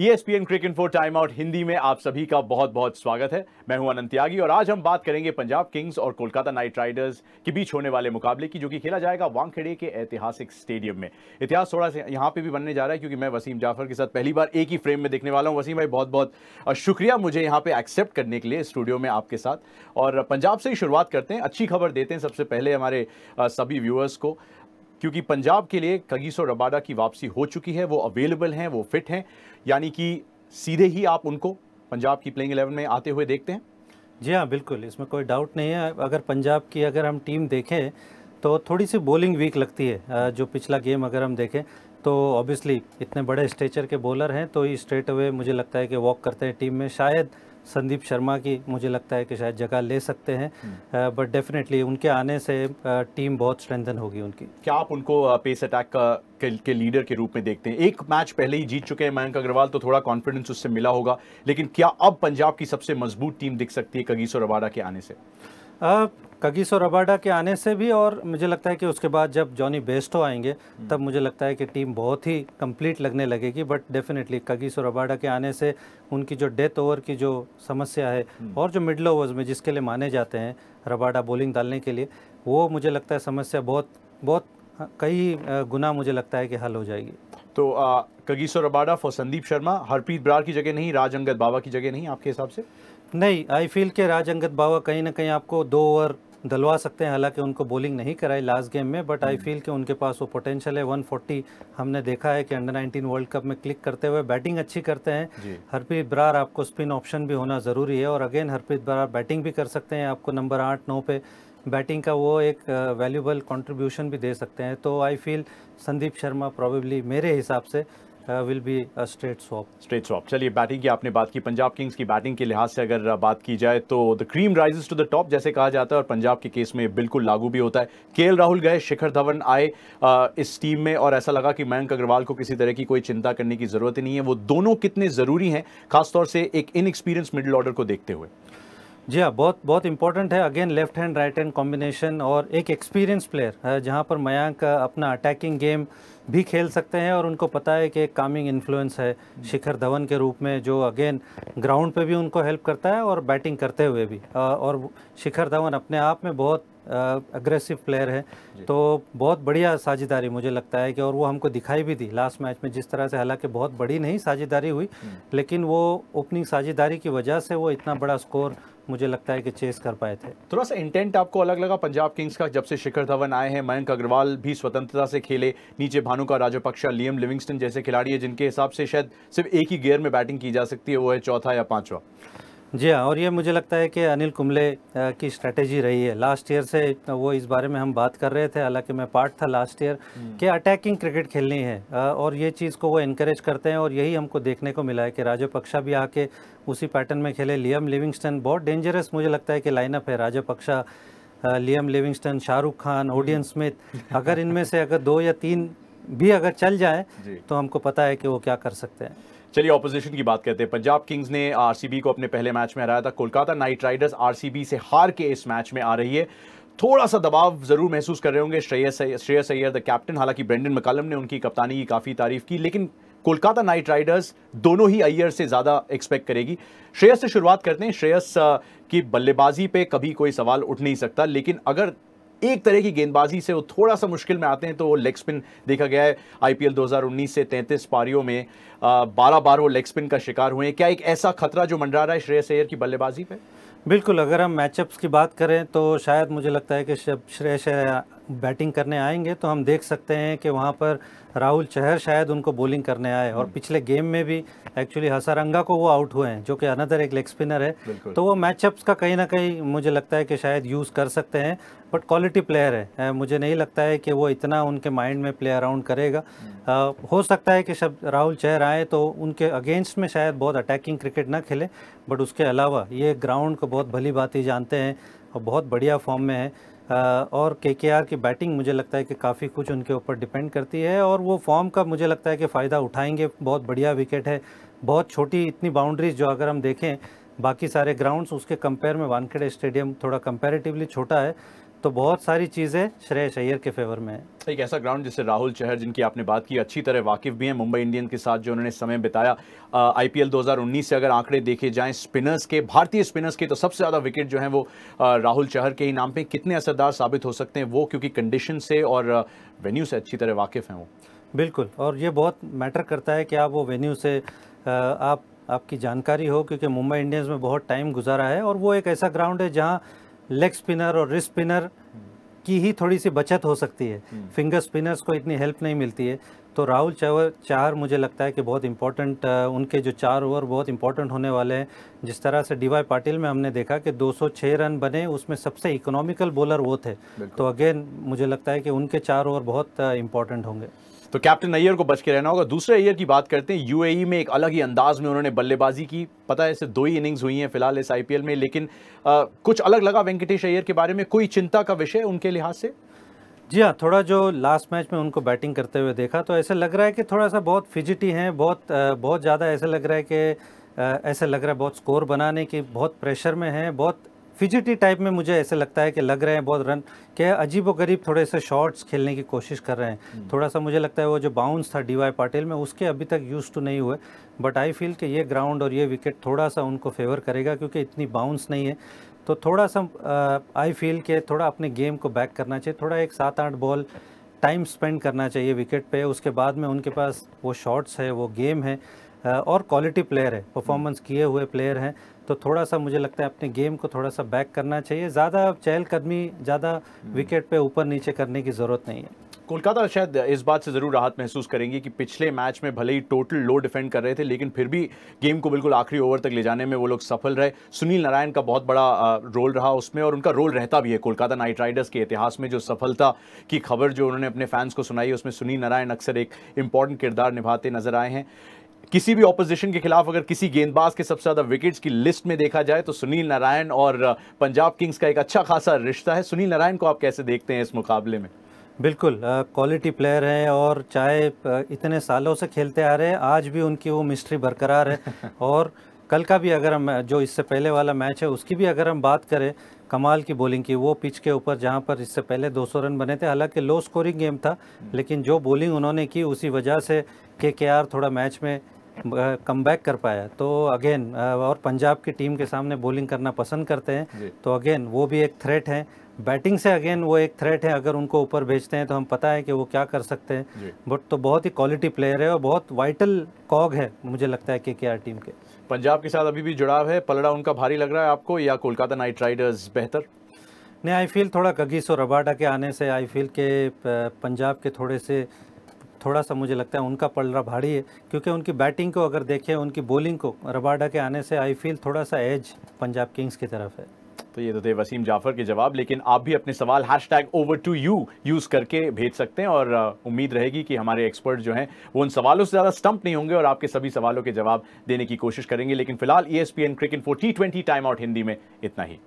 ई S P N cric time out Hindi में आप सभी का बहुत बहुत स्वागत है मैं हूं अनंत त्यागी और आज हम बात करेंगे पंजाब किंग्स और कोलकाता नाइट राइडर्स के बीच होने वाले मुकाबले की जो कि खेला जाएगा वांगखेड़े के ऐतिहासिक स्टेडियम में इतिहास थोड़ा सा यहां पे भी बनने जा रहा है क्योंकि मैं वसीम जाफर के साथ पहली बार एक ही फ्रेम में देखने वाला हूँ वसीम भाई बहुत बहुत शुक्रिया मुझे यहाँ पर एक्सेप्ट करने के लिए स्टूडियो में आपके साथ और पंजाब से ही शुरुआत करते हैं अच्छी खबर देते हैं सबसे पहले हमारे सभी व्यूअर्स को क्योंकि पंजाब के लिए कगीसो रबाडा की वापसी हो चुकी है वो अवेलेबल हैं वो फिट हैं यानी कि सीधे ही आप उनको पंजाब की प्लेइंग एलेवन में आते हुए देखते हैं जी हाँ बिल्कुल इसमें कोई डाउट नहीं है अगर पंजाब की अगर हम टीम देखें तो थोड़ी सी बॉलिंग वीक लगती है जो पिछला गेम अगर हम देखें तो ऑब्वियसली इतने बड़े स्ट्रेचर के बॉलर हैं तो ये स्ट्रेट अवे मुझे लगता है कि वॉक करते हैं टीम में शायद संदीप शर्मा की मुझे लगता है कि शायद जगह ले सकते हैं बट हम्म। डेफिनेटली उनके आने से टीम बहुत स्ट्रेंथन होगी उनकी क्या आप उनको पेस अटैक का के, के लीडर के रूप में देखते हैं एक मैच पहले ही जीत चुके हैं मयंक अग्रवाल तो थोड़ा कॉन्फिडेंस उससे मिला होगा लेकिन क्या अब पंजाब की सबसे मजबूत टीम दिख सकती है कगीसो रवाडा के आने से कगिस और रबाडा के आने से भी और मुझे लगता है कि उसके बाद जब जॉनी बेस्टो आएंगे तब मुझे लगता है कि टीम बहुत ही कंप्लीट लगने लगेगी बट डेफिनेटली कगिस और रबाडा के आने से उनकी जो डेथ ओवर की जो समस्या है हम्म। और जो मिडल ओवर्स में जिसके लिए माने जाते हैं रबाडा बॉलिंग डालने के लिए वो मुझे लगता है समस्या बहुत बहुत कई गुना मुझे लगता है कि हल हो जाएगी तो Kagiso Rabada for Sandeep Sharma Harpreet Brar की जगह नहीं राज अंगद बाबा की जगह नहीं आपके हिसाब से नहीं आई फील के राज अंगद बाबा कहीं ना कहीं आपको दो ओवर दलवा सकते हैं हालांकि उनको बॉलिंग नहीं कराई लास्ट गेम में बट आई फील कि उनके पास वो पोटेंशियल है 140 हमने देखा है कि अंडर 19 वर्ल्ड कप में क्लिक करते हुए बैटिंग अच्छी करते हैं हरप्रीत बरार आपको स्पिन ऑप्शन भी होना ज़रूरी है और अगेन हरप्रीत बरार बैटिंग भी कर सकते हैं आपको नंबर आठ नौ पे बैटिंग का वो एक वैल्यूबल कंट्रीब्यूशन भी दे सकते हैं तो I feel Sandeep Sharma probably मेरे हिसाब से will be straight swap straight swap चलिए बैटिंग की आपने बात की पंजाब किंग्स की बैटिंग के लिहाज से अगर बात की जाए तो the cream rises to the top जैसे कहा जाता है और पंजाब के केस में बिल्कुल लागू भी होता है के राहुल गए शिखर धवन आए इस टीम में और ऐसा लगा कि मयंक अग्रवाल को किसी तरह की कोई चिंता करने की जरूरत ही नहीं है वो दोनों कितने ज़रूरी हैं खासतौर से एक इनएक्सपीरियंस मिडिल ऑर्डर को देखते हुए जी हाँ बहुत बहुत इंपॉर्टेंट है again left hand right hand combination और एक एक्सपीरियंस प्लेयर जहाँ पर मयंक अपना अटैकिंग गेम भी खेल सकते हैं और उनको पता है कि एक कामिंग इन्फ्लुएंस है शिखर धवन के रूप में जो अगेन ग्राउंड पे भी उनको हेल्प करता है और बैटिंग करते हुए भी और शिखर धवन अपने आप में बहुत अग्रेसिव प्लेयर है तो बहुत बढ़िया साझेदारी मुझे लगता है कि और वो हमको दिखाई भी दी लास्ट मैच में जिस तरह से हालांकि बहुत बड़ी नहीं साझेदारी हुई हम्म। लेकिन वो ओपनिंग साझेदारी की वजह से वो इतना बड़ा स्कोर मुझे लगता है कि चेस कर पाए थे थोड़ा सा इंटेंट आपको अलग लगा पंजाब किंग्स का जब से शिखर धवन आए हैं मयंक अग्रवाल भी स्वतंत्रता से खेले नीचे भानुका राजपक्षा लियम लिविंगस्टन जैसे खिलाड़ी है जिनके हिसाब से शायद सिर्फ एक ही गेयर में बैटिंग की जा सकती है वो है चौथा या पाँचवा जी हाँ और ये मुझे लगता है कि अनिल कुंबले की स्ट्रेटेजी रही है लास्ट ईयर से वो इस बारे में हम बात कर रहे थे हालांकि मैं पार्ट था लास्ट हम्म। ईयर कि अटैकिंग क्रिकेट खेलनी है और ये चीज़ को वो इनक्रेज करते हैं और यही हमको देखने को मिला है कि राजपक्षा भी आके उसी पैटर्न में खेले लियम लिविंगस्टन बहुत डेंजरस मुझे लगता है कि लाइनअप है Rajapaksa Liam Livingstone Shahrukh Khan Odean Smith hmm. अगर इनमें से अगर दो या तीन भी अगर चल जाए तो हमको पता है कि वो क्या कर सकते हैं चलिए ऑपोजिशन की बात करते हैं पंजाब किंग्स ने आरसीबी को अपने पहले मैच में हराया था कोलकाता नाइट राइडर्स आरसीबी से हार के इस मैच में आ रही है थोड़ा सा दबाव जरूर महसूस कर रहे होंगे श्रेयस श्रेयस अय्यर द कैप्टन हालांकि ब्रेंडन मकालम ने उनकी कप्तानी की काफ़ी तारीफ की लेकिन कोलकाता नाइट राइडर्स दोनों ही अय्यर से ज़्यादा एक्सपेक्ट करेगी श्रेयस से शुरुआत करते हैं श्रेयस की बल्लेबाजी पे कभी कोई सवाल उठ नहीं सकता लेकिन अगर एक तरह की गेंदबाजी से वो थोड़ा सा मुश्किल में आते हैं तो वो लेग स्पिन देखा गया है आईपीएल 2019 से 33 पारियों में बारह बार वो लेग स्पिन का शिकार हुए हैं क्या एक ऐसा खतरा जो मंडरा रहा है श्रेयस सैयर की बल्लेबाजी पे बिल्कुल अगर हम मैचअप्स की बात करें तो शायद मुझे लगता है कि श्रेयस बैटिंग करने आएंगे तो हम देख सकते हैं कि वहाँ पर राहुल चहर शायद उनको बॉलिंग करने आए और पिछले गेम में भी एक्चुअली हसारंगा को वो आउट हुए हैं जो कि अनदर एक लेग स्पिनर है तो वो मैचअप्स का कहीं ना कहीं मुझे लगता है कि शायद यूज़ कर सकते हैं बट क्वालिटी प्लेयर है मुझे नहीं लगता है कि वो इतना उनके माइंड में प्ले अराउंड करेगा आ, हो सकता है कि शब्द राहुल चहर आए तो उनके अगेंस्ट में शायद बहुत अटैकिंग क्रिकेट ना खेले बट उसके अलावा ये ग्राउंड को बहुत भली भांति जानते हैं और बहुत बढ़िया फॉर्म में है और के के आर की बैटिंग मुझे लगता है कि काफ़ी कुछ उनके ऊपर डिपेंड करती है और वो फॉर्म का मुझे लगता है कि फ़ायदा उठाएंगे बहुत बढ़िया विकेट है बहुत छोटी इतनी बाउंड्रीज जो अगर हम देखें बाकी सारे ग्राउंड्स उसके कंपेयर में वानखेड़े स्टेडियम थोड़ा कंपेरेटिवली छोटा है तो बहुत सारी चीज़ें श्रेय शैयर के फेवर में है एक ऐसा ग्राउंड जिससे राहुल चहर जिनकी आपने बात की अच्छी तरह वाकिफ भी हैं मुंबई इंडियन के साथ जो उन्होंने समय बिताया आईपीएल 2019 से अगर आंकड़े देखे जाएं स्पिनर्स के भारतीय स्पिनर्स के तो सबसे ज़्यादा विकेट जो हैं वो आ, राहुल चहर के ही नाम पर कितने असरदार साबित हो सकते हैं वो क्योंकि कंडीशन से और वेन्यू से अच्छी तरह वाकिफ़ हैं वो बिल्कुल और ये बहुत मैटर करता है कि आप वो वेन्यू से आप आपकी जानकारी हो क्योंकि मुंबई इंडियंस में बहुत टाइम गुजारा है और वो एक ऐसा ग्राउंड है जहाँ लेग स्पिनर और रिस्ट स्पिनर की ही थोड़ी सी बचत हो सकती है फिंगर हम्म। स्पिनर्स को इतनी हेल्प नहीं मिलती है तो राहुल चावर चार मुझे लगता है कि बहुत इंपॉर्टेंट उनके जो चार ओवर बहुत इंपॉर्टेंट होने वाले हैं जिस तरह से डीवाई पाटिल में हमने देखा कि 206 रन बने उसमें सबसे इकोनॉमिकल बॉलर वो थे तो अगेन मुझे लगता है कि उनके चार ओवर बहुत इंपॉर्टेंट होंगे तो कैप्टन अय्यर को बच के रहना होगा दूसरे अय्यर की बात करते हैं यूएई में एक अलग ही अंदाज में उन्होंने बल्लेबाजी की पता है ऐसे दो ही इनिंग्स हुई हैं फिलहाल इस आईपीएल में लेकिन आ, कुछ अलग लगा वेंकटेश अय्यर के बारे में कोई चिंता का विषय उनके लिहाज से जी हाँ थोड़ा जो लास्ट मैच में उनको बैटिंग करते हुए देखा तो ऐसा लग रहा है कि थोड़ा सा बहुत फिजिटी हैं बहुत बहुत ज़्यादा ऐसा लग रहा है कि ऐसा लग रहा है बहुत स्कोर बनाने की बहुत प्रेशर में हैं बहुत फिजिटी टाइप में मुझे ऐसे लगता है कि लग रहे हैं बहुत रन क्या अजीब गरीब थोड़े से शॉट्स खेलने की कोशिश कर रहे हैं हम्म। थोड़ा सा मुझे लगता है वो जो बाउंस था डी वाई पाटिल में उसके अभी तक यूज़ टू तो नहीं हुए बट आई फील कि ये ग्राउंड और ये विकेट थोड़ा सा उनको फेवर करेगा क्योंकि इतनी बाउंस नहीं है तो थोड़ा सा आई फील के थोड़ा अपने गेम को बैक करना चाहिए थोड़ा एक सात आठ बॉल टाइम स्पेंड करना चाहिए विकेट पे उसके बाद में उनके पास वो शॉट्स है वो गेम है और क्वालिटी प्लेयर है परफॉर्मेंस किए हुए प्लेयर हैं तो थोड़ा सा मुझे लगता है अपने गेम को थोड़ा सा बैक करना चाहिए ज़्यादा चहलकदमी ज़्यादा विकेट हम्म। पे ऊपर नीचे करने की ज़रूरत नहीं है कोलकाता शायद इस बात से ज़रूर राहत महसूस करेंगी कि पिछले मैच में भले ही टोटल लो डिफेंड कर रहे थे लेकिन फिर भी गेम को बिल्कुल आखिरी ओवर तक ले जाने में वो लोग सफल रहे सुनील नारायण का बहुत बड़ा रोल रहा उसमें और उनका रोल रहता भी है कोलकाता नाइट राइडर्स के इतिहास में जो सफलता की खबर जो उन्होंने अपने फैंस को सुनाई उसमें सुनील नारायण अक्सर एक इम्पॉर्टेंट किरदार निभाते नजर आए हैं किसी भी ऑपोजिशन के खिलाफ अगर किसी गेंदबाज के सबसे ज़्यादा विकेट्स की लिस्ट में देखा जाए तो सुनील नारायण और पंजाब किंग्स का एक अच्छा खासा रिश्ता है सुनील नारायण को आप कैसे देखते हैं इस मुकाबले में बिल्कुल क्वालिटी प्लेयर हैं और चाहे इतने सालों से खेलते आ रहे हैं आज भी उनकी वो मिस्ट्री बरकरार है और कल का भी अगर हम जो इससे पहले वाला मैच है उसकी भी अगर हम बात करें कमाल की बॉलिंग की वो पिच के ऊपर जहाँ पर इससे पहले 200 रन बने थे हालांकि लो स्कोरिंग गेम था लेकिन जो बॉलिंग उन्होंने की उसी वजह से के के आर थोड़ा मैच में कम बैक कर पाया तो अगेन और पंजाब की टीम के सामने बॉलिंग करना पसंद करते हैं तो अगेन वो भी एक थ्रेट है बैटिंग से अगेन वो एक थ्रेट है अगर उनको ऊपर भेजते हैं तो हम पता है कि वो क्या कर सकते हैं बट तो बहुत ही क्वालिटी प्लेयर है और बहुत वाइटल कॉग है मुझे लगता है के के टीम के पंजाब के साथ अभी भी जुड़ाव है पलड़ा उनका भारी लग रहा है आपको या कोलकाता नाइट राइडर्स बेहतर नहीं आई फील थोड़ा कगीस और रबाडा के आने से आई फील के पंजाब के थोड़े से थोड़ा सा मुझे लगता है उनका पलड़ा भारी है क्योंकि उनकी बैटिंग को अगर देखें उनकी बॉलिंग को रबाडा के आने से आई फील थोड़ा सा एज पंजाब किंग्स की तरफ है तो ये तो थे वसीम जाफर के जवाब लेकिन आप भी अपने सवाल hash tag over to you use करके भेज सकते हैं और उम्मीद रहेगी कि हमारे एक्सपर्ट जो हैं वो उन सवालों से ज़्यादा स्टंप नहीं होंगे और आपके सभी सवालों के जवाब देने की कोशिश करेंगे लेकिन फिलहाल E S P N cricket for T twenty time out Hindi में इतना ही